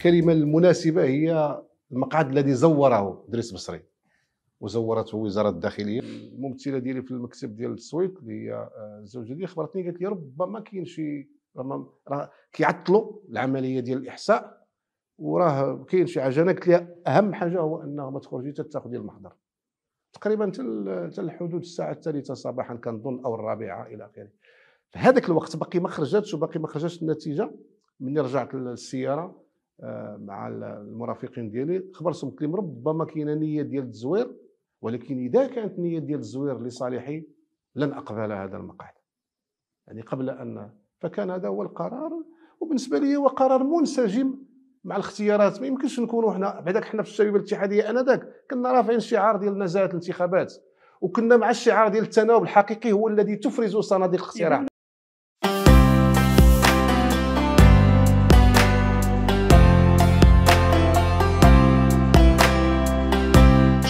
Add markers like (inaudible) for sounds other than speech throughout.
الكلمة المناسبة هي المقعد الذي زوره دريس بصري وزورته وزارة الداخلية الممثلة ديالي في المكتب ديال التصويت اللي هي آه، الزوجة ديالي خبرتني قالت لي ربما كاين شي راه كيعطلوا العملية ديال الإحصاء وراه كاين شي حاجة أنا قلت لها أهم حاجة هو أنها ما تخرجي حتى تاخذي المحضر تقريبا حتى الحدود الساعة الثالثة صباحا كنظن أو الرابعة إلى آخره في هذاك الوقت باقي ما خرجتش وباقي ما خرجتش النتيجة مني رجعت للسيارة مع المرافقين ديالي خبرتهم قلت لهم ربما كاينه نيه ديال التزوير ولكن اذا كانت نيه ديال التزوير لصالحي لن اقبل هذا المقعد يعني قبل ان فكان هذا هو القرار وبالنسبه لي هو قرار منسجم مع الاختيارات ما يمكنش نكونوا حنا بعداك حنا في الشبيبه الاتحاديه انذاك كنا رافعين شعار ديال نزاهه الانتخابات وكنا مع الشعار ديال التناوب الحقيقي هو الذي تفرز صناديق الاقتراع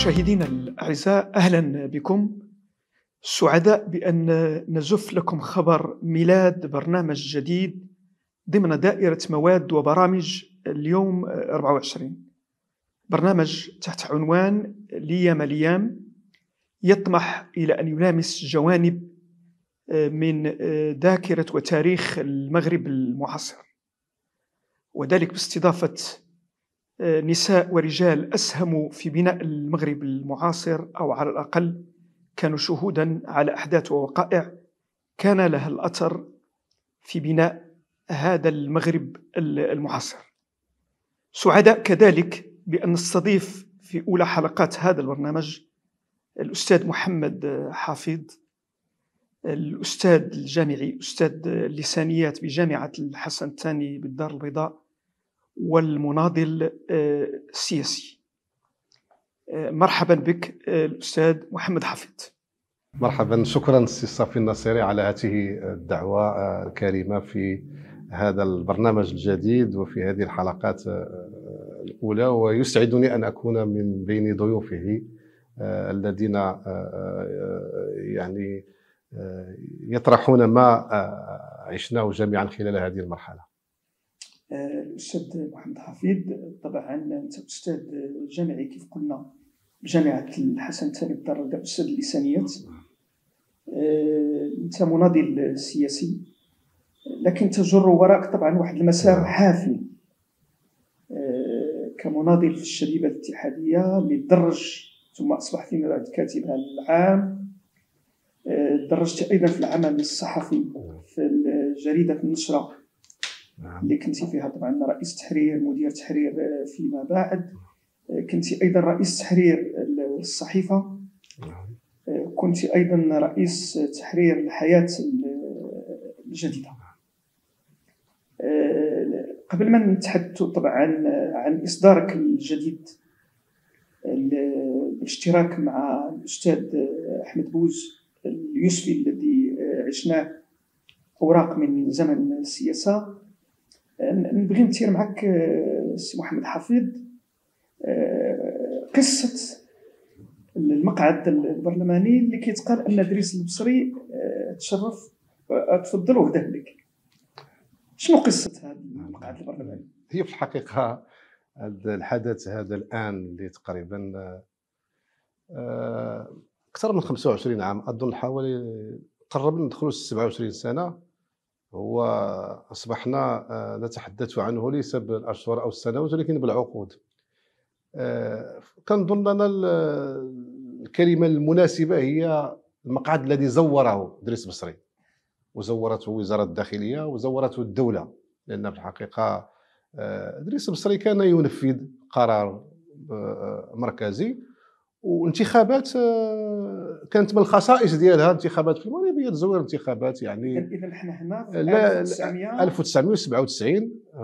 مشاهدينا الاعزاء اهلا بكم سعداء بان نزف لكم خبر ميلاد برنامج جديد ضمن دائره مواد وبرامج اليوم 24 برنامج تحت عنوان ليام ليام يطمح الى ان يلامس جوانب آه، من آه، ذاكره وتاريخ المغرب المعاصر وذلك باستضافه آه، نساء ورجال أسهموا في بناء المغرب المعاصر أو على الأقل كانوا شهودا على أحداث ووقائع كان لها الأثر في بناء هذا المغرب المعاصر سعداء كذلك بأن نستضيف في أولى حلقات هذا البرنامج الأستاذ محمد حافظ الأستاذ الجامعي أستاذ اللسانيات بجامعة الحسن الثاني بالدار البيضاء والمناضل آه، السياسي آه، مرحبا بك آه، الأستاذ محمد حفيظ مرحبا شكرا سي صافي الناصري على هذه الدعوة الكريمة في هذا البرنامج الجديد وفي هذه الحلقات الأولى ويسعدني أن أكون من بين ضيوفه الذين يعني يطرحون ما عشناه جميعا خلال هذه المرحله الاستاذ محمد حفيظ طبعا انت استاذ جامعي كيف قلنا بجامعه الحسن الثاني بالدار استاذ اللسانيات أه، انت مناضل سياسي لكن تجر وراك طبعا واحد المسار حافل أه، كمناضل في الشبيبه الاتحاديه للدرج ثم اصبحت فيما بعد كاتبا العام أه، درجت ايضا في العمل الصحفي في جريده النشره نعم. اللي كنت فيها طبعا رئيس تحرير مدير تحرير آه، فيما بعد آه، كنت ايضا رئيس تحرير الصحيفه نعم. آه، كنت ايضا رئيس تحرير الحياه الجديده نعم. قبل ما نتحدث طبعا عن, اصدارك الجديد بالاشتراك مع الاستاذ احمد بوز اليوسفي الذي عشناه اوراق من زمن السياسه نبغي نتير معك آه، سي محمد حفيظ آه، قصه المقعد البرلماني اللي كيتقال ان ادريس البصري آه، تشرف تفضل وهداه لك شنو قصه هذا المقعد البرلماني؟ هي في الحقيقه هذا الحدث هذا الان اللي تقريبا اكثر من 25 عام اظن حوالي قرب ندخلوا 27 سنه هو أصبحنا آه، نتحدث عنه ليس بالأشهر أو السنوات ولكن بالعقود آه، كنظن أن الكلمة المناسبة هي المقعد الذي زوره ادريس بصري وزورته وزارة الداخلية وزورته الدولة لأن في الحقيقة آه، ادريس بصري كان ينفذ قرار مركزي وانتخابات آه، كانت من الخصائص ديالها انتخابات في المغرب هي تزوير انتخابات يعني اذا حنا هنا في 1997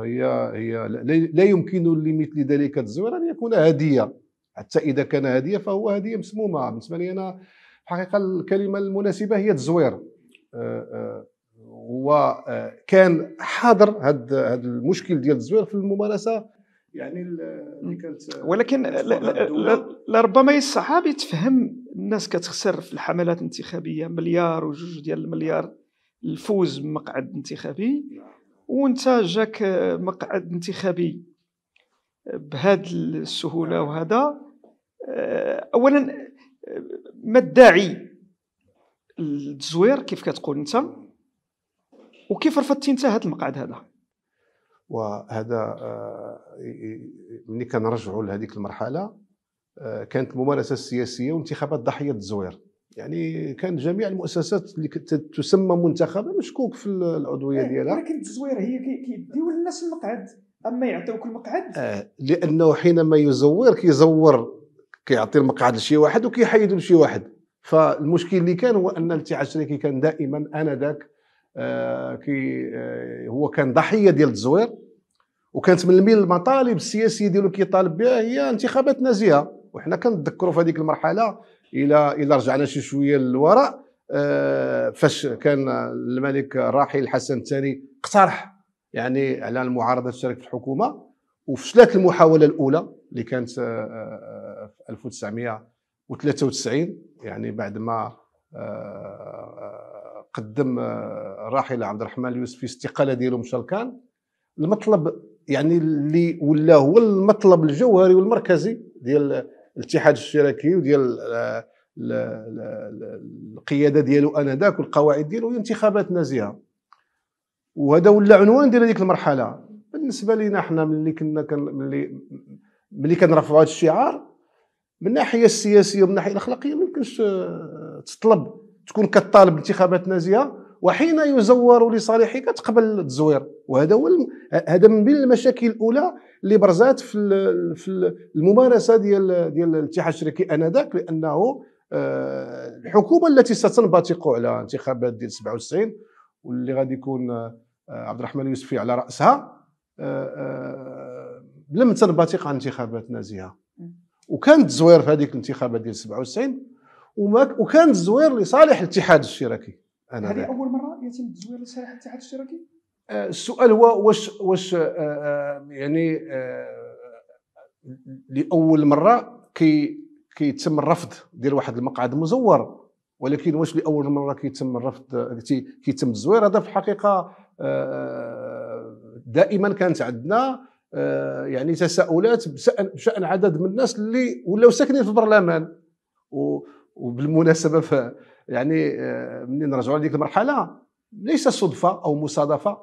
هي هي لا يمكن لمثل ذلك التزوير ان يكون هديه حتى اذا كان هديه فهو هديه مسمومه بالنسبه لي انا الحقيقه الكلمه المناسبه هي تزوير آه، آه، وكان حاضر هذا المشكل ديال التزوير في الممارسه يعني اللي كانت ولكن لربما صعب يتفهم الناس كتخسر في الحملات الانتخابيه مليار وجوج ديال المليار الفوز بمقعد انتخابي نعم. وانت جاك مقعد انتخابي بهذه السهوله نعم. وهذا آه، اولا آه، ما الداعي للتزوير كيف كتقول انت نعم. وكيف رفضتي انت هذا المقعد هذا وهذا آه، ملي كنرجعوا لهذيك المرحله آه، كانت الممارسه السياسيه وانتخابات ضحيه الزوير يعني كان جميع المؤسسات اللي تسمى منتخبه مشكوك في العضويه إيه، ديالها ولكن التزوير هي كيديو الناس المقعد اما يعطيوك المقعد آه لانه حينما يزور كيزور كيعطي المقعد لشي واحد وكيحيدو لشي واحد فالمشكل اللي كان هو ان الاتحاد الشريكي كان دائما انذاك آه، كي آه، هو كان ضحيه ديال التزوير وكانت من بين المطالب السياسيه ديالو كيطالب بها هي انتخابات نزيهه وحنا كنتذكروا في هذيك المرحله الى الى رجعنا شي شويه للوراء آه، فاش كان الملك الراحل الحسن الثاني اقترح يعني على المعارضه تشارك في الحكومه وفشلت المحاوله الاولى اللي كانت في 1993 يعني بعد ما قدم الراحل آه، عبد الرحمن اليوسفي استقاله ديالو مشالكان المطلب يعني اللي ولا هو المطلب الجوهري والمركزي ديال الاتحاد الاشتراكي وديال آه، القياده ديالو انذاك والقواعد ديالو هي انتخابات نزيهه وهذا ولا عنوان ديال هذيك المرحله بالنسبه لينا حنا ملي كنا ملي ملي كنرفعوا هذا الشعار من الناحيه السياسيه ومن الناحيه الاخلاقيه ما يمكنش آه، تطلب تكون كطالب انتخابات نازيه وحين يزور لصالحك تقبل التزوير وهذا هو هذا من بين المشاكل الاولى اللي برزات في في الممارسه ديال ديال الاتحاد الشركي انذاك لانه آه، الحكومه التي ستنبثق على انتخابات ديال 97 واللي غادي يكون آه، عبد الرحمن اليوسفي على راسها آه، لم تنبثق على انتخابات نازيه وكان التزوير في هذيك الانتخابات ديال 97 وما وكان الزوير لصالح الاتحاد الاشتراكي انا هذه اول مره يتم التزوير لصالح الاتحاد الاشتراكي آه، السؤال هو واش واش آه، آه، يعني لاول مره كي كيتم الرفض ديال واحد المقعد مزور ولكن واش لاول مره كيتم الرفض كيتم التزوير هذا في الحقيقه دائما كانت عندنا يعني تساؤلات بشان عدد من الناس اللي ولاو ساكنين في البرلمان وبالمناسبه ف يعني آه، منين نرجعوا لديك المرحله ليس صدفه او مصادفه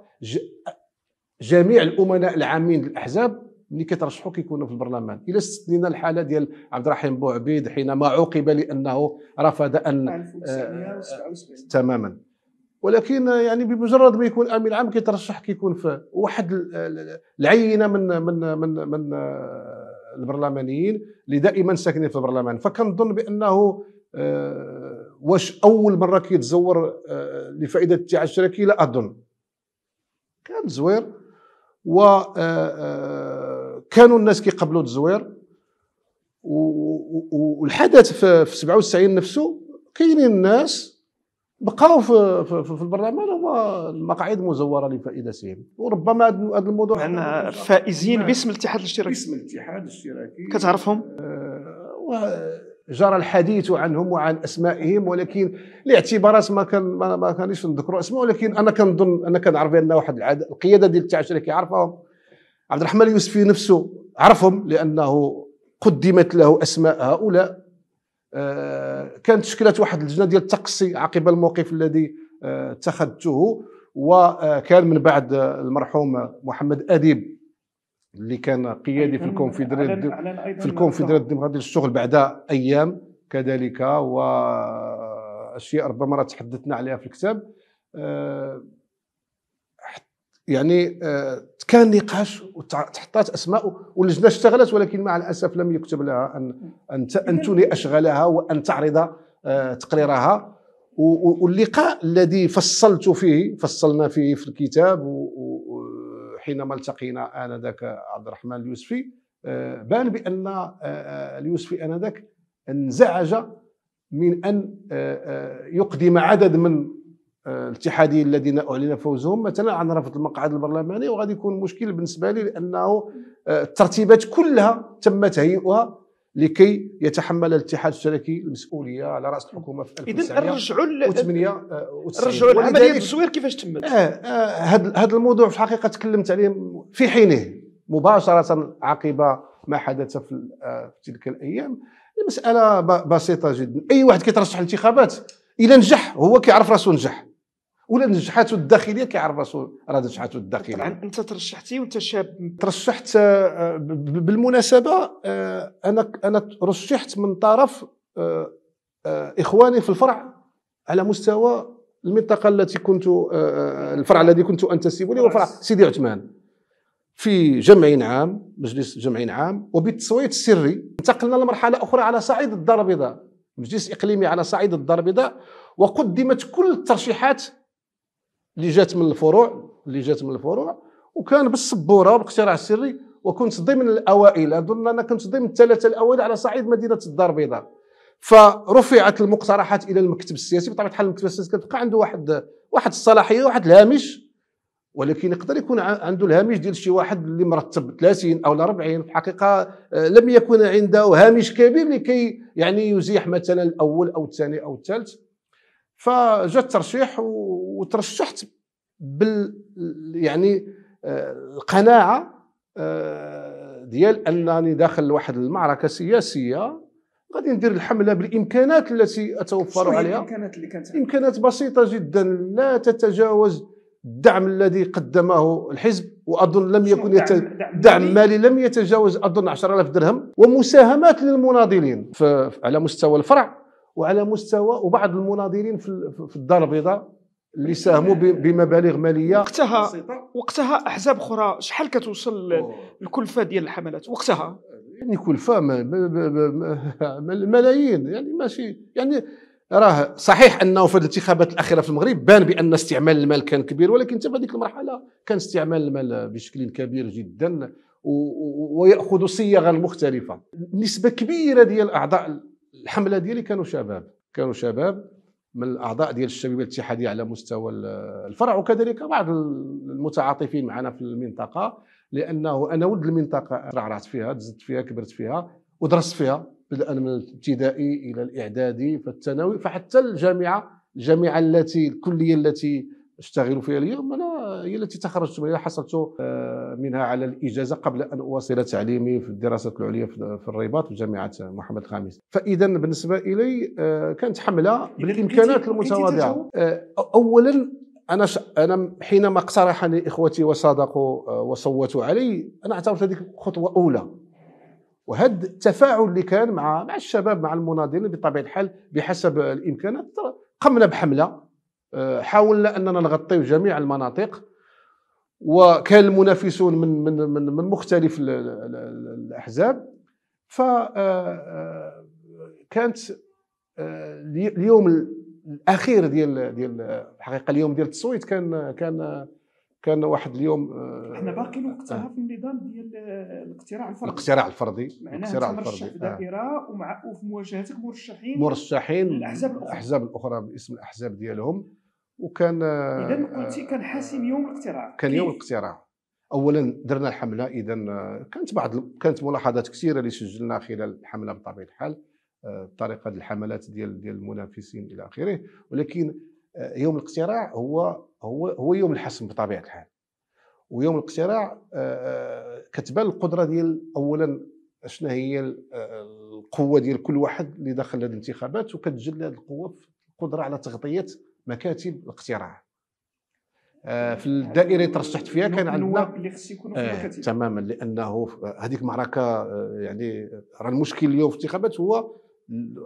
جميع الامناء العامين للاحزاب ملي كيترشحوا كيكونوا في البرلمان الا استثنينا الحاله ديال عبد الرحيم بوعبيد حينما عوقب لانه رفض ان آه تماما ولكن يعني بمجرد ما يكون امين عام كيترشح كيكون في واحد العينه من من من من آه، البرلمانيين اللي دائما ساكنين في البرلمان فكنظن بانه آه، واش اول مره كيتزور آه، لفائده اتعاش الشركي لا اظن كان زوير و آه، كانوا الناس كيقبلوا الزوير والحدث في 97 نفسه كاينين الناس بقاو في, في, في البرلمان هما المقاعد مزوره لفائدتهم وربما هذا الموضوع لان فائزين باسم الاتحاد الاشتراكي باسم الاتحاد الاشتراكي كتعرفهم؟ آه جرى الحديث عنهم وعن اسمائهم ولكن لاعتبارات ما كان ما كانش نذكروا اسماء ولكن انا كنظن انا كنعرف بان واحد العد... القياده ديال التعشير كيعرفهم عبد الرحمن اليوسفي نفسه عرفهم لانه قدمت له اسماء هؤلاء آه كانت تشكلت واحد اللجنه ديال التقصي عقب الموقف الذي آه، اتخذته وكان آه، من بعد المرحوم محمد اديب اللي كان قيادي في الكونفدراليه في الكونفدراليه الديمقراطيه للشغل بعد ايام كذلك واشياء ربما تحدثنا عليها في الكتاب أه، يعني أه، كان نقاش وتحطات اسماء واللجنه اشتغلت ولكن مع الاسف لم يكتب لها ان ان ان تولي اشغالها وان تعرض أه، تقريرها واللقاء الذي فصلت فيه فصلنا فيه في الكتاب حينما التقينا آنذاك عبد الرحمن اليوسفي آه، بان بأن آه، آه، اليوسفي آنذاك انزعج من أن يقدم عدد من الاتحاديين الذين أعلن فوزهم مثلا عن رفض المقعد البرلماني وغادي يكون مشكل بالنسبة لي لأنه الترتيبات كلها تم تهيئها لكي يتحمل الاتحاد الاشتراكي المسؤوليه على راس الحكومه في 1998 اذا رجعوا العمليه التصوير كيفاش تمت؟ هذا آه هذا آه، الموضوع في الحقيقه تكلمت عليه في حينه مباشره عقب ما حدث في, آه تلك الايام المساله بسيطه جدا اي واحد كيترشح الانتخابات اذا نجح هو كيعرف راسه نجح ولا نجحاته الداخليه كيعرف راسو راه نجحاته الداخليه طبعا انت ترشحتي وانت شاب ترشحت آه، بالمناسبه آه، انا انا ترشحت من طرف آه، اخواني في الفرع على مستوى المنطقه التي كنت الفرع الذي كنت انتسب له وفرع سيدي عثمان في جمعين عام مجلس جمعين عام وبالتصويت السري انتقلنا لمرحله اخرى على صعيد الدار البيضاء مجلس اقليمي على صعيد الدار البيضاء وقدمت كل الترشيحات اللي جات من الفروع اللي جات من الفروع وكان بالسبوره باقتراع سري وكنت ضمن الاوائل اظن انا كنت ضمن الثلاثه الاوائل على صعيد مدينه الدار البيضاء فرفعت المقترحات الى المكتب السياسي بطبيعه الحال المكتب السياسي كتبقى عنده واحد واحد الصلاحيه واحد الهامش ولكن يقدر يكون عنده الهامش ديال شي واحد اللي مرتب 30 او 40 في الحقيقه لم يكن عنده هامش كبير لكي يعني يزيح مثلا الاول او الثاني او الثالث فجاء الترشيح وترشحت بال يعني آه، القناعه آه، ديال انني داخل لواحد المعركه سياسيه غادي ندير الحمله بالامكانات التي اتوفر عليها الامكانات اللي كانت امكانات بسيطه جدا لا تتجاوز الدعم الذي قدمه الحزب واظن لم يكن يت... دعم, مالي لم يتجاوز اظن 10000 درهم ومساهمات للمناضلين ف... على مستوى الفرع وعلى مستوى وبعض المناضلين في الدار البيضاء اللي ساهموا بمبالغ ماليه وقتها بسيطة. وقتها احزاب اخرى شحال كتوصل الكلفه ديال الحملات وقتها يعني كلفه ملايين يعني ماشي يعني راه صحيح انه في الانتخابات الاخيره في المغرب بان بان استعمال المال كان كبير ولكن حتى في هذيك المرحله كان استعمال المال بشكل كبير جدا وياخذ صيغا مختلفه نسبه كبيره ديال اعضاء الحمله ديالي كانوا شباب كانوا شباب من الاعضاء ديال الشباب الاتحاديه على مستوى الفرع وكذلك بعض المتعاطفين معنا في المنطقه لانه انا ولد المنطقه رعرعت فيها تزدت فيها كبرت فيها ودرست فيها بدءا من الابتدائي الى الاعدادي فالثانوي فحتى الجامعه الجامعه التي الكليه التي اشتغل فيها اليوم انا هي التي تخرجت منها حصلت آه، منها على الاجازه قبل ان اواصل تعليمي في الدراسات العليا في الرباط في جامعه آه، محمد الخامس فاذا بالنسبه الي آه، كانت حمله بالامكانات المتواضعه اولا انا انا حينما اقترحني اخوتي وصادقوا وصوتوا علي انا اعتبرت هذيك خطوه اولى وهذا التفاعل اللي كان مع مع الشباب مع المناضلين بطبيعه الحال بحسب الامكانات قمنا بحمله حاولنا اننا نغطيو جميع المناطق وكان المنافسون من من من, من مختلف الاحزاب ف آه، آه، كانت آه، اليوم الاخير ديال ديال الحقيقه اليوم ديال التصويت كان كان كان واحد اليوم احنا باقي وقتها في النظام ديال الاقتراع الفردي الاقتراع الفردي الاقتراع الفردي في دائره ومع وفي مواجهتك مرشحين مرشحين الاحزاب الاخرى الاحزاب الاخرى باسم الاحزاب ديالهم وكان اذا آه، قلتي كان حاسم يوم الاقتراع كان يوم الاقتراع اولا درنا الحمله اذا آه، كانت بعض كانت ملاحظات كثيره اللي سجلناها خلال الحمله بطبيعه الحال آه، طريقه الحملات ديال ديال المنافسين الى اخره ولكن يوم الاقتراع هو هو هو يوم الحسم بطبيعه الحال ويوم الاقتراع كتبان القدره ديال اولا شنو هي القوه ديال كل واحد اللي دخل هذه الانتخابات وكتجلى هذه القوه في القدره على تغطيه مكاتب الاقتراع آه، يعني في الدائره اللي ترشحت فيها كان عندنا اللي خص يكونوا في آه، المكاتب تماما لانه هذيك معركه آه، يعني راه المشكل اليوم في الانتخابات هو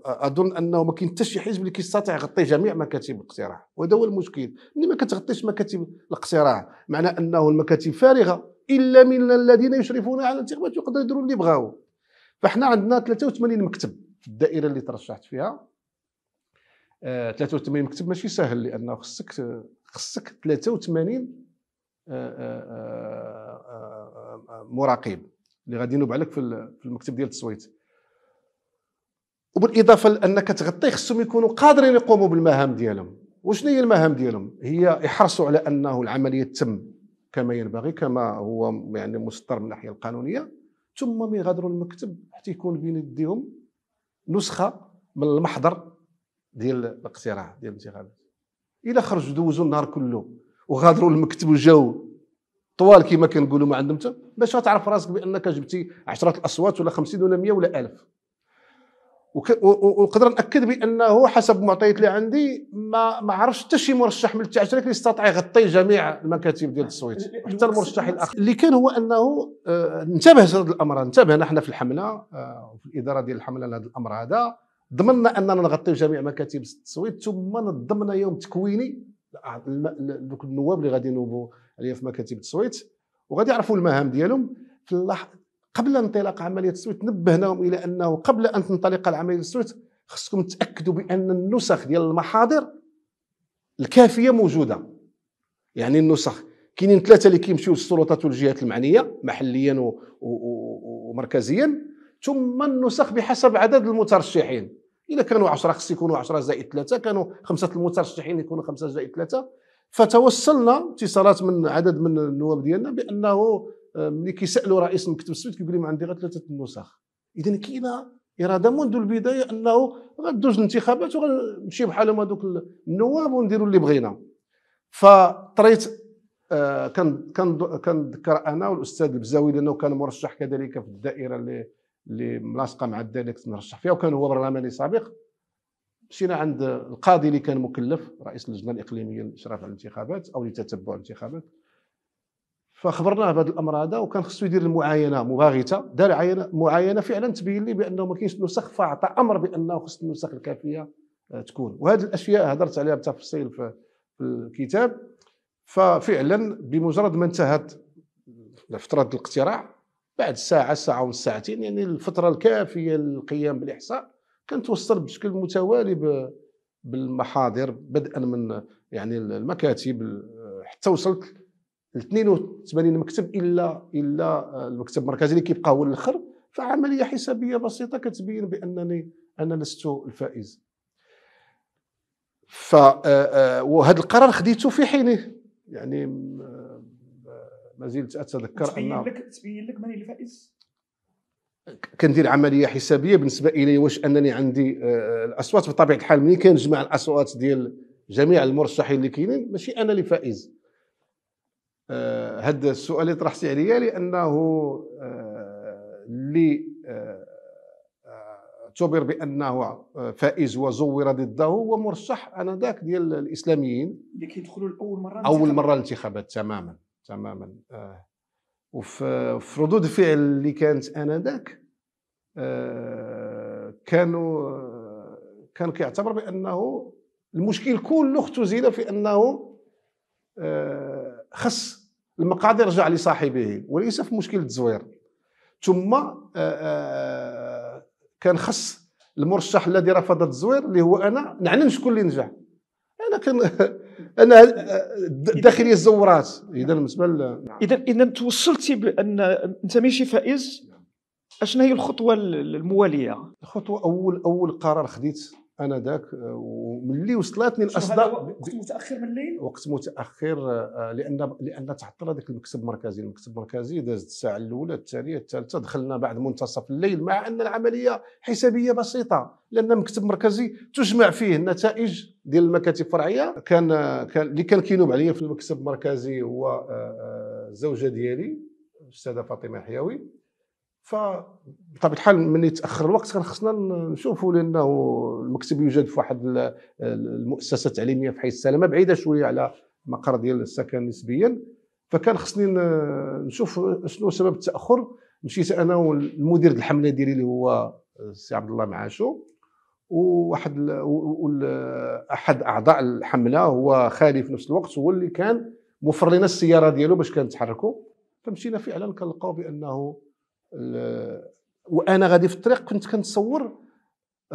اظن انه ما كاين حتى شي حزب اللي كيستطيع يغطي جميع مكاتب الاقتراع وهذا هو المشكل ملي ما كتغطيش مكاتب الاقتراع معنى انه المكاتب فارغه الا من الذين يشرفون على الانتخابات يقدروا يديروا اللي بغاو فاحنا عندنا 83 مكتب في الدائره اللي ترشحت فيها 83 آه، مكتب ماشي سهل لانه خصك خصك 83 آه، آه، مراقب اللي غادي ينوب عليك في المكتب ديال التصويت وبالاضافه لانك تغطي خصهم يكونوا قادرين يقوموا بالمهام ديالهم وشنو هي المهام ديالهم هي يحرصوا على انه العمليه تتم كما ينبغي كما هو يعني مسطر من الناحيه القانونيه ثم يغادروا المكتب حتى يكون بين يديهم نسخه من المحضر ديال الاقتراع ديال الانتخابات الا خرجوا دوزوا النهار كله وغادروا المكتب وجاو طوال كما كنقولوا ما عندهم حتى باش غتعرف راسك بانك جبتي 10 الاصوات ولا 50 ولا 100 ولا 1000 ونقدر ناكد بانه حسب المعطيات اللي عندي ما ما عرفش حتى شي مرشح من التعشريك اللي استطاع يغطي جميع المكاتب ديال التصويت حتى المرشح الاخر اللي كان هو انه آه، انتبه لهذا الامر انتبهنا حنا في الحمله آه، وفي الاداره ديال الحمله لهذا الامر هذا ضمننا اننا نغطيو جميع مكاتب التصويت ثم نظمنا يوم تكويني دوك النواب اللي غادي ينوبوا عليا في مكاتب التصويت وغادي يعرفوا المهام ديالهم في قبل انطلاق عمليه التصويت نبهناهم الى انه قبل ان تنطلق العمليه التصويت خصكم تاكدوا بان النسخ ديال المحاضر الكافيه موجوده يعني النسخ كاينين ثلاثه اللي كيمشيو للسلطات والجهات المعنيه محليا ومركزيا ثم النسخ بحسب عدد المترشحين إذا كانوا 10 خص يكونوا 10 زائد 3 كانوا خمسه المترشحين يكونوا 5 زائد 3 فتوصلنا اتصالات من عدد من النواب ديالنا بانه آه، ملي كيسالوا رئيس مكتب السويد كيقول لهم عندي غير ثلاثه النسخ اذا كاينه اراده منذ البدايه انه غدوز الانتخابات وغنمشي بحالهم هذوك النواب ونديروا اللي بغينا فطريت آه، كان كان كنذكر انا والاستاذ البزاوي لانه كان مرشح كذلك في الدائره اللي اللي ملاصقه مع الدالكس مرشح فيها وكان هو برلماني سابق مشينا عند القاضي اللي كان مكلف رئيس اللجنه الاقليميه للاشراف على الانتخابات او لتتبع الانتخابات فخبرناه بهذا الامر هذا وكان خصو يدير المعاينه مباغته دار عينه معاينه فعلا تبين لي بانه ما كاينش نسخ فاعطى امر بانه خص النسخ الكافيه آه، تكون وهذه الاشياء هضرت عليها بتفصيل في الكتاب ففعلا بمجرد ما انتهت فتره الاقتراع بعد ساعه ساعه ونص ساعتين يعني الفتره الكافيه للقيام بالاحصاء كنتوصل بشكل متوالي بالمحاضر بدءا من يعني المكاتب حتى وصلت ل 82 مكتب الا الا المكتب المركزي اللي كيبقى هو الاخر فعمليه حسابيه بسيطه كتبين بانني انا لست الفائز ف وهذا القرار خديته في حينه يعني ما زلت اتذكر تبين أن لك تبين لك من الفائز كندير عمليه حسابيه بالنسبه الي واش انني عندي آه، الاصوات بطبيعه الحال ملي كنجمع الاصوات ديال جميع المرشحين اللي كاينين ماشي انا اللي فائز هذا آه، السؤال اللي طرحتي عليا لانه آه، اللي اعتبر بانه فائز وزور ضده هو مرشح انذاك ديال الاسلاميين اللي كيدخلوا لاول مره اول مره الانتخابات تماما تماما آه. وفي ردود فعل اللي كانت انذاك آه كانوا آه، كان كيعتبر بانه المشكل كله اختزل في انه آه خص المقعد يرجع لصاحبه وليس في مشكل التزوير ثم آه،, آه كان خص المرشح الذي رفض التزوير اللي هو انا نعلم شكون اللي نجح انا كان (laughs) ان الداخليه آه، الزورات اذا بالنسبه اذا اذا توصلتي بان انت ماشي فائز اشنا هي الخطوه المواليه الخطوه اول اول قرار خديت انا ذاك وملي وصلتني الاصداء وقت متاخر بالليل وقت متاخر آه، لان لان تعطل هذاك المكتب المركزي المكتب المركزي دازت الساعه الاولى الثانيه الثالثه دخلنا بعد منتصف الليل مع ان العمليه حسابيه بسيطه لان مكتب مركزي تجمع فيه النتائج ديال المكاتب الفرعيه كان كان اللي كان كينوب عليا في المكتب المركزي هو الزوجه آه، آه، ديالي الاستاذه فاطمه حيوي بطبيعه الحال من يتاخر الوقت كان خصنا نشوفوا لانه المكتب يوجد في واحد المؤسسه التعليميه في حي السلامه بعيده شويه على المقر ديال السكن نسبيا فكان خصني نشوف شنو سبب التاخر مشيت انا والمدير الحمله ديالي اللي هو السي عبد الله معاشو وواحد احد اعضاء الحمله هو خالي في نفس الوقت هو اللي كان موفر لنا السياره ديالو باش كنتحركوا فمشينا فعلا كنلقاو بانه وانا غادي في الطريق كنت كنتصور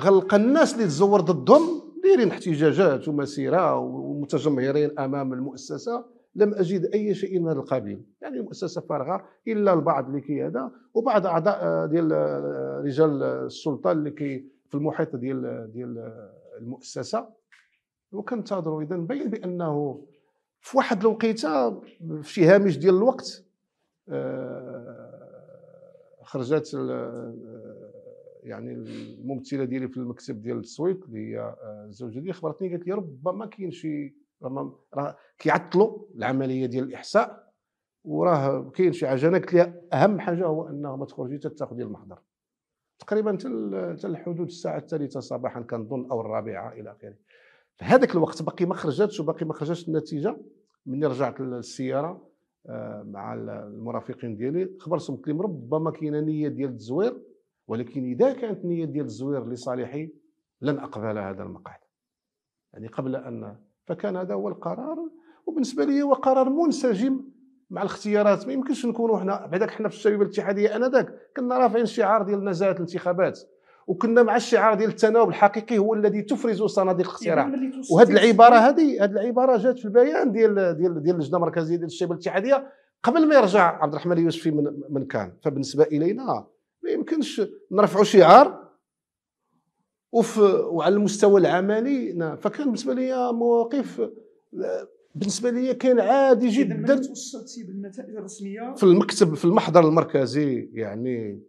غنلقى الناس اللي تزور ضدهم دايرين احتجاجات ومسيره ومتجمهرين امام المؤسسه لم اجد اي شيء من هذا القبيل يعني المؤسسه فارغه الا البعض اللي كي هذا وبعض اعضاء آه، ديال آه، رجال السلطه اللي كي في المحيط ديال آه، ديال المؤسسه وكنتظروا اذا بين بانه في واحد الوقيته في هامش ديال الوقت آه خرجت يعني الممثله ديالي في المكتب ديال التصويت اللي هي آه، الزوجه ديالي خبرتني قالت لي ربما كاين شي راه كيعطلوا العمليه ديال الاحصاء وراه كاين شي عجله قلت لها اهم حاجه هو انها ما تخرجي حتى تاخذي المحضر تقريبا حتى الحدود الساعه الثالثه صباحا كنظن او الرابعه الى اخره في هذاك الوقت باقي ما خرجتش وباقي ما خرجتش النتيجه مني رجعت للسياره آه، مع المرافقين ديالي خبرتهم لهم ربما كاينه نيه ديال التزوير ولكن اذا كانت نيه ديال التزوير لصالحي لن اقبل هذا المقعد يعني قبل ان فكان هذا هو القرار وبالنسبه لي هو قرار منسجم مع الاختيارات ما يمكنش نكونوا حنا بعداك حنا في الشبيبه الاتحاديه انذاك كنا رافعين شعار ديال نزاهه الانتخابات وكنا مع الشعار ديال التناوب الحقيقي هو الذي تفرز صناديق الاقتراع يعني وهذه العباره هذه هذه العباره جات في البيان ديال ديال ديال اللجنه المركزيه ديال الشباب الاتحاديه قبل ما يرجع عبد الرحمن اليوسفي من من كان فبالنسبه الينا ما يمكنش نرفعوا شعار وف وعلى المستوى العملي فكان بالنسبه لي مواقف بالنسبه لي كان عادي جدا توصلتي بالنتائج الرسميه في المكتب في المحضر المركزي يعني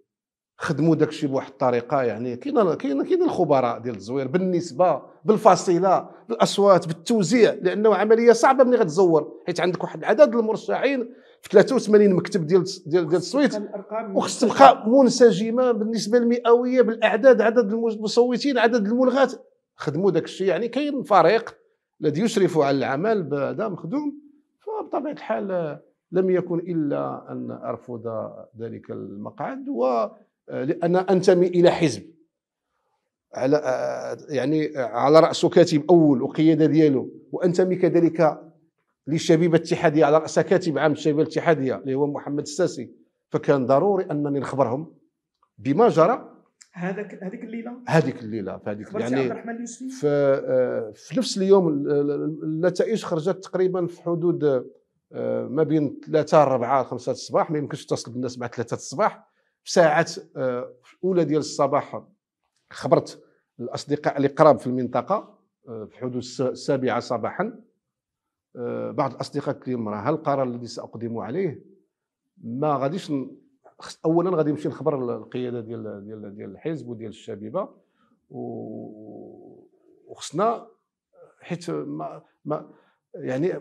خدموا داك الشيء بواحد الطريقه يعني كاين كاين كاين الخبراء ديال التزوير بالنسبه بالفصيله بالاصوات بالتوزيع لانه عمليه صعبه ملي غتزور حيت عندك واحد العدد المرشحين في 83 مكتب ديال ديال ديال التصويت وخص تبقى منسجمه بالنسبه المئويه بالاعداد عدد المصوتين عدد الملغات خدموا داك الشيء يعني كاين فريق الذي يشرف على العمل بهذا مخدوم فبطبيعه الحال آه، لم يكن الا ان ارفض ذلك المقعد و لان انتمي الى حزب على يعني على راسه كاتب اول وقياده ديالو وانتمي كذلك للشبيبه الاتحاديه على راسها كاتب عام الشبيبه الاتحاديه اللي هو محمد الساسي فكان ضروري انني نخبرهم بما جرى هذاك هذيك الليله هذيك الليله في هذيك يعني عبد الرحمن اليوسفي في, في نفس اليوم النتائج خرجت تقريبا في حدود آه، ما بين 3 4 5 الصباح ما يمكنش تصل بالناس بعد 3 الصباح في ساعات آه، الاولى ديال الصباح خبرت الاصدقاء قراب في المنطقه آه، في حدود السابعه صباحا آه، بعض الاصدقاء قال لي القرار الذي ساقدم عليه ما غاديش اولا غادي نمشي نخبر القياده ديال ديال ديال الحزب وديال الشبيبه وخصنا حيت ما ما يعني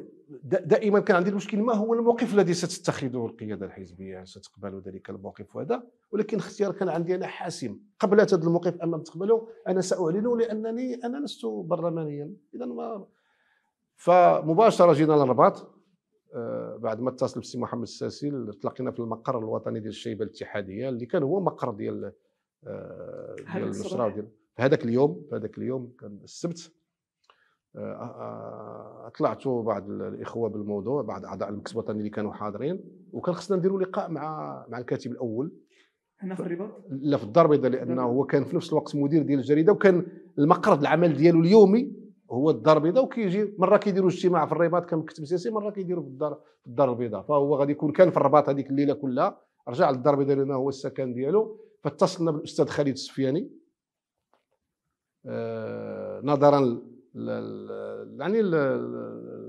دائما كان عندي المشكل ما هو الموقف الذي ستتخذه القياده الحزبيه ستقبل ذلك الموقف هذا ولكن اختيار كان عندي انا حاسم قبل هذا الموقف لم تقبله انا ساعلنه لانني انا لست برلمانيا اذا ما فمباشره جينا للرباط آه، بعد ما اتصل بسي محمد الساسي تلاقينا في المقر الوطني ديال الشيبه الاتحاديه اللي كان هو مقر ديال آه، ديال النصره ديال هذاك اليوم هذاك اليوم كان السبت آه، آه، طلعتوا بعض الاخوه بالموضوع بعض اعضاء المكتب الوطني اللي كانوا حاضرين وكان خصنا نديروا لقاء مع مع الكاتب الاول هنا في الرباط لا في الدار البيضاء لانه هو كان في نفس الوقت مدير ديال الجريده وكان المقرض العمل ديالو اليومي هو الدار البيضاء وكيجي مره كيديروا اجتماع في الرباط كان مكتب سياسي مره كيديروا في الدار في الدار البيضاء فهو غادي يكون كان في الرباط هذيك الليله كلها رجع للدار البيضاء لانه هو السكن ديالو فاتصلنا بالاستاذ خالد السفياني آه نظرا يعني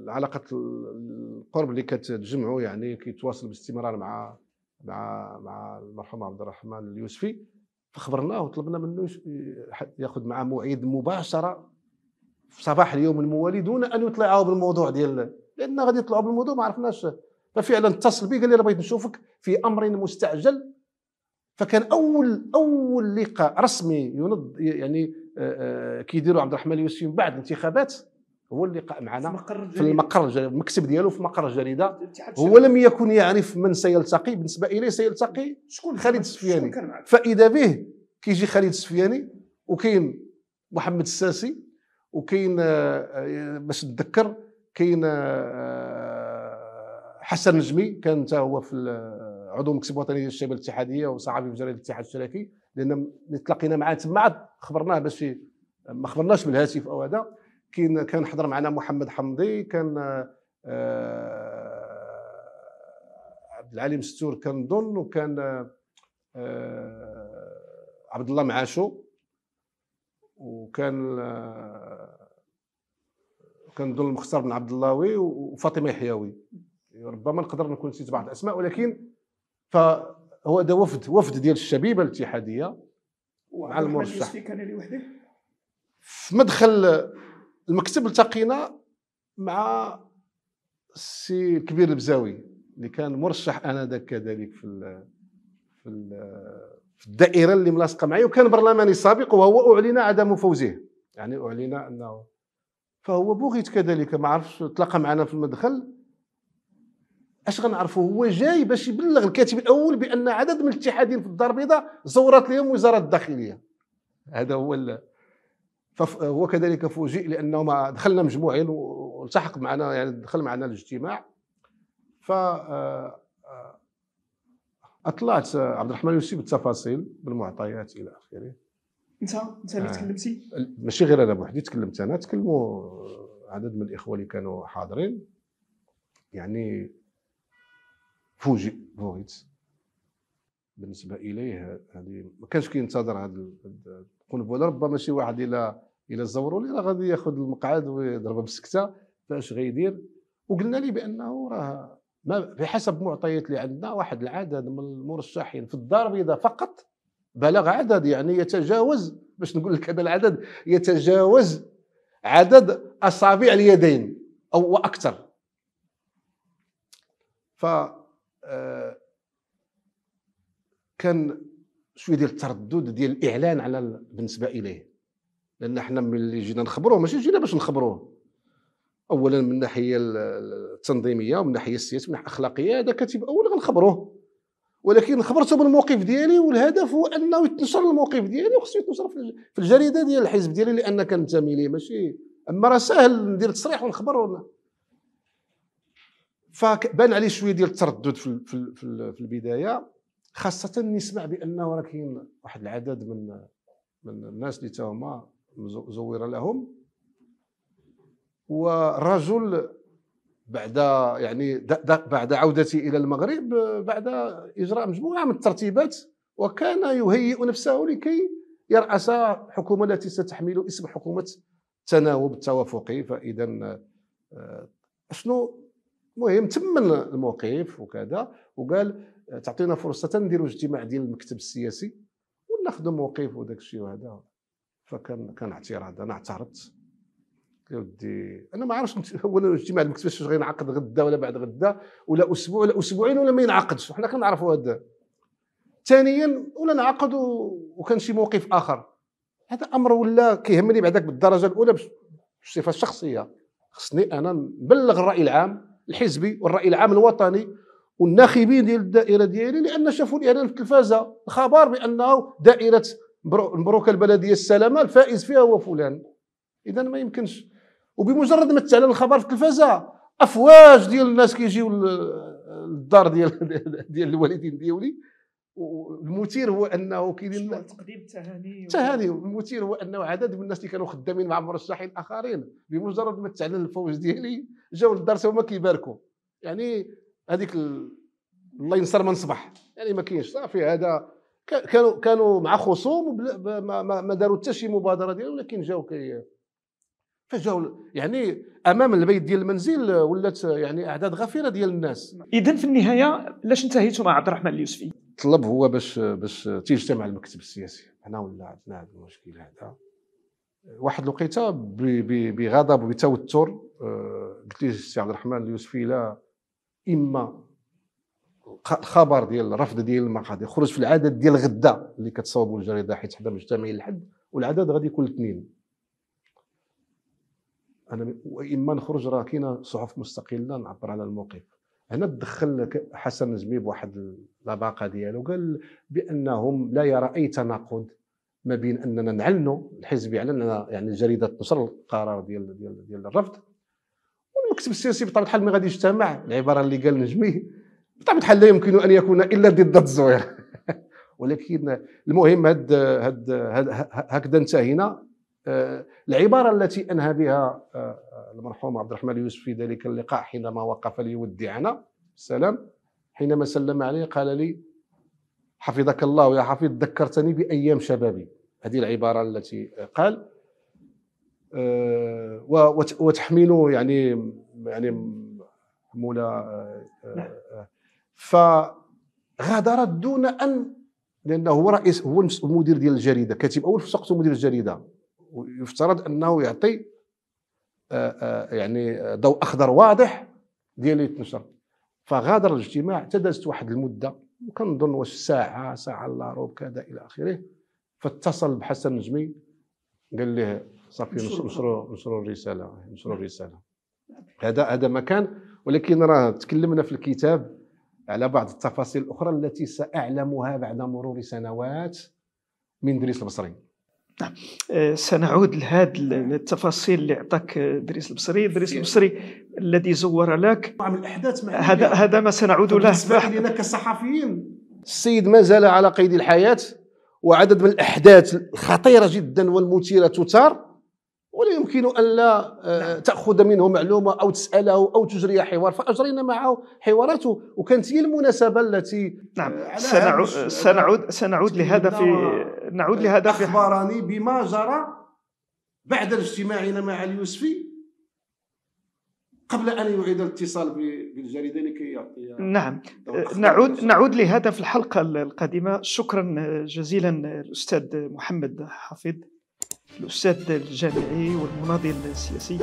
العلاقه القرب اللي كتجمعوا يعني كيتواصل باستمرار مع مع مع المرحوم عبد الرحمن اليوسفي فخبرناه وطلبنا منه ياخذ معه موعد مباشره في صباح اليوم الموالي دون ان يطلعوا بالموضوع ديال لان غادي يطلعوا بالموضوع ما عرفناش ففعلا اتصل بي قال لي بغيت نشوفك في امر مستعجل فكان اول اول لقاء رسمي ينض يعني آه، آه، كيديروا عبد الرحمن اليوسفي من بعد الانتخابات هو اللي قام معنا في المقر الجريدة المكتب ديالو في مقر الجريده هو لم يكن يعرف من سيلتقي بالنسبه اليه سيلتقي شكون خالد السفياني فاذا به كيجي خالد السفياني وكاين محمد الساسي وكاين آه، باش نتذكر كاين حسن نجمي كان حتى هو في عضو مكتب وطني للشباب الاتحاديه وصحفي في جريده الاتحاد الاشتراكي لان تلاقينا معاه تما خبرناه باش ما خبرناش بالهاتف او هذا كاين كان حضر معنا محمد حمدي كان آه، عبد العليم ستور كنظن وكان آه، عبد الله معاشو وكان آه، كنظن المختار بن عبد اللهوي وفاطمه يحيوي ربما نقدر نكون نسيت بعض الاسماء ولكن ف هو ده وفد وفد ديال الشبيبه الاتحاديه مع المرشح في مدخل المكتب التقينا مع السي الكبير البزاوي اللي كان مرشح انذاك كذلك في الـ في الـ في الدائره اللي ملاصقه معي وكان برلماني سابق وهو اعلن عدم فوزه يعني اعلن انه فهو بغيت كذلك ما عرفش تلاقى معنا في المدخل اش غنعرفوا هو جاي باش يبلغ الكاتب الاول بان عدد من الاتحادين في الدار البيضاء زورت لهم وزاره الداخليه هذا هو ال... فهو كذلك فوجئ لانه ما دخلنا مجموعين والتحق معنا يعني دخل معنا الاجتماع ف آه، اطلعت عبد الرحمن يوسف بالتفاصيل بالمعطيات الى اخره انت انت اللي آه، تكلمتي ماشي غير انا بوحدي تكلمت انا تكلموا عدد من الاخوه اللي كانوا حاضرين يعني فوجئ بوغيتس بالنسبه اليه هذه ما كانش كينتظر هذا القنبله ربما شي واحد الى الى الزور لي غادي ياخذ المقعد ويضربه بالسكته فاش غيدير وقلنا لي بانه راه ما بحسب المعطيات اللي عندنا واحد العدد من المرشحين في الدار البيضاء فقط بلغ عدد يعني يتجاوز باش نقول لك هذا العدد يتجاوز عدد اصابع اليدين او واكثر ف كان شويه ديال التردد ديال الاعلان على بالنسبه اليه لان حنا ملي جينا نخبروه ماشي جينا باش نخبروه اولا من الناحيه التنظيميه ومن الناحيه السياسيه من الناحيه الاخلاقيه هذا كاتب اول غنخبروه ولكن خبرته بالموقف ديالي والهدف هو انه يتنشر الموقف ديالي وخصو يتنشر في الجريده ديال الحزب ديالي لان كنتمي ليه ماشي اما راه ساهل ندير تصريح ونخبر فبان عليه شويه ديال التردد في, في, في, في البدايه خاصه نسمع بانه راه كاين واحد العدد من من الناس اللي تا هما زور لهم والرجل بعد يعني بعد عودتي الى المغرب بعد اجراء مجموعه من الترتيبات وكان يهيئ نفسه لكي يرأس حكومه التي ستحمل اسم حكومه التناوب التوافقي فاذا آه، شنو المهم تمن الموقف وكذا وقال تعطينا فرصه نديروا اجتماع ديال المكتب السياسي وناخذوا موقف وداك الشيء وهذا فكان كان اعتراض انا اعترضت يا ودي انا ما عرفتش اولا الاجتماع المكتب واش غينعقد غدا ولا بعد غدا ولا اسبوع ولا اسبوعين ولا ما ينعقدش حنا كنعرفوا هذا ثانيا ولا نعقد وكان شي موقف اخر هذا امر ولا كيهمني بعدك بالدرجه الاولى بصفه شخصيه خصني انا نبلغ الراي العام الحزبي والراي العام الوطني والناخبين ديال الدائره ديالي لان شافوا الاعلان في التلفازه الخبر بانه دائره مبروكه البلديه السلامه الفائز فيها هو فلان اذا ما يمكنش وبمجرد ما تعلن الخبر في التلفازه افواج ديال الناس كيجيو للدار ديال (laughs) ديال الوالدين ديالي والمثير هو انه كاينين تقديم التهاني التهاني المثير هو انه عدد من الناس اللي كانوا خدامين مع مرشحين اخرين بمجرد ما تعلن الفوز ديالي جاوا للدار وما كيباركوا يعني هذيك ال... الله ينصر من صبح يعني ما كاينش صافي هذا كانوا كانوا مع خصوم ما داروا حتى شي مبادره ديالهم ولكن جاو كي فجاو يعني امام البيت ديال المنزل ولات يعني اعداد غفيره ديال الناس اذا في النهايه لاش انتهيتوا مع عبد الرحمن اليوسفي طلب هو باش باش تيجتمع المكتب السياسي هنا ولا عندنا هذا المشكل هذا واحد الوقيته بغضب وبتوتر آه، قلت لي السي عبد الرحمن اليوسفي لا اما الخبر ديال الرفض ديال المقعد يخرج في العدد ديال غدا اللي كتصاوبوا الجريده حيت حدا مجتمعين لحد والعدد غادي يكون الاثنين انا واما نخرج راه كاينه صحف مستقله نعبر على الموقف هنا تدخل حسن زبيب واحد اللباقه ديالو قال بانهم لا يرى اي تناقض ما بين اننا نعلنوا الحزب يعلن يعني جريده تنشر القرار ديال ديال ديال الرفض والمكتب السياسي بطبيعه الحال ما غادي يجتمع العباره اللي قال نجمي بطبيعه الحال لا يمكن ان يكون الا ضد الزوير (laughs) ولكن المهم هاد هاد هكذا انتهينا آه، العبارة التي أنهى بها آه، آه، المرحوم عبد الرحمن اليوسف في ذلك اللقاء حينما وقف ليودعنا السلام حينما سلم عليه قال لي حفظك الله يا حفيظ ذكرتني بأيام شبابي هذه العبارة التي قال وتحمله يعني يعني مولا فغادرت دون أن لأنه هو رئيس هو المدير ديال الجريدة كاتب أول في سقط مدير الجريدة ويفترض انه يعطي آه، آه، يعني ضوء اخضر واضح ديال يتنشر فغادر الاجتماع تدازت واحد المده وكنظن واش ساعه ساعه الا ربع كذا الى اخره فاتصل بحسن نجمي قال له صافي نشروا نشروا الرساله نشروا الرساله نعم. هذا هذا ما كان ولكن راه تكلمنا في الكتاب على بعض التفاصيل الاخرى التي ساعلمها بعد مرور سنوات من دريس البصري نعم. آه، سنعود لهذه نعم. التفاصيل اللي عطاك آه، دريس البصري دريس يعني؟ البصري الذي زور لك هذا هذا ما سنعود له لنا كصحفيين السيد ما زال على قيد الحياه وعدد من الاحداث الخطيره جدا والمثيره تثار يمكن ألا آه، نعم. تأخذ منه معلومة أو تسأله أو تجري حوار فأجرينا معه حوارات وكانت هي المناسبة التي آه، نعم سنعود سنعود سنعود لهذا في نعود لهذا في أخبرني بما جرى بعد اجتماعنا مع اليوسفي قبل ان يعيد الاتصال بالجريده لكي يعطي نعم نعود نعود لهذا في الحلقه القادمه شكرا جزيلا الاستاذ محمد حفيظ الأستاذ الجامعي والمناضل السياسي